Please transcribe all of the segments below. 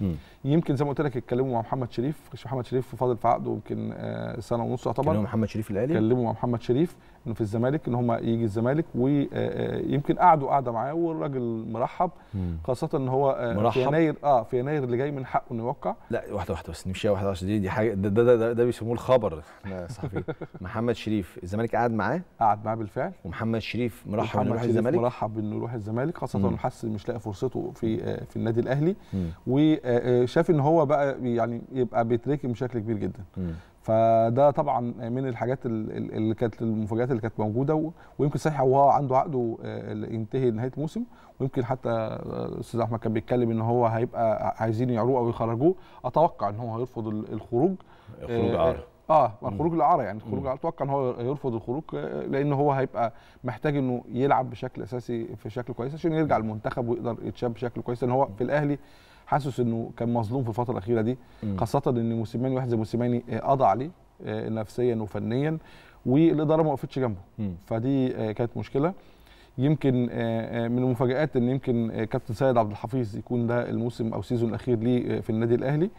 مم. يمكن زي ما قلت لك اتكلموا مع محمد شريف محمد شريف فاضل في عقده يمكن آه، سنه ونص يعتبر كلموا محمد شريف الاهلي كلموا مع محمد شريف انه في الزمالك ان هم يجي الزمالك ويمكن آه، آه، قعدوا قعده معاه والراجل مرحب خاصه ان هو مرحب. في يناير اه في يناير اللي جاي من حقه انه يوقع لا واحده واحده بس نمشيها واحده واحده دي دي حاجه ده ده ده, ده بيسموه الخبر صحفي محمد شريف الزمالك قعد معاه قعد معاه بالفعل ومحمد شريف مرحب انه يروح الزمالك مرحب انه يروح الزمالك خاصه انه حاسس مش لاقي فرصته في في النادي الاهلي و آه، آه، شاف ان هو بقى يعني يبقى بيتركن بشكل كبير جدا فده طبعا من الحاجات اللي كانت المفاجات اللي كانت موجوده ويمكن صحيح هو عنده عقده آه، اللي ينتهي نهايه الموسم ويمكن حتى الاستاذ احمد كان بيتكلم ان هو هيبقى عايزين يعروه او يخرجوه اتوقع ان هو هيرفض الخروج خروج اعاره اه الخروج الاعاره يعني الخروج اتوقع ان هو يرفض الخروج لان هو هيبقى محتاج انه يلعب بشكل اساسي في شكل كويس عشان يرجع المنتخب ويقدر يتشاب بشكل كويس لان هو في الاهلي حاسس انه كان مظلوم في الفتره الاخيره دي خاصه ان موسيماني واحد زي موسيماني قضى آه، عليه آه، نفسيا وفنيا والاداره ما وقفتش جنبه فدي آه، كانت مشكله يمكن من المفاجات ان يمكن كابتن سيد عبد الحفيظ يكون ده الموسم او السيزون الاخير ليه في النادي الاهلي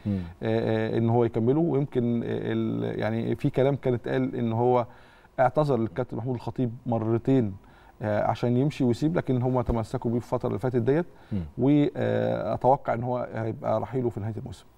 ان هو يكمله ويمكن يعني في كلام كان اتقال ان هو اعتذر للكابتن محمود الخطيب مرتين آه، عشان يمشي ويسيب لكن هم تمسكوا بيه في الفتره اللي فاتت ديت واتوقع ان هو هيبقى رحيله في نهايه الموسم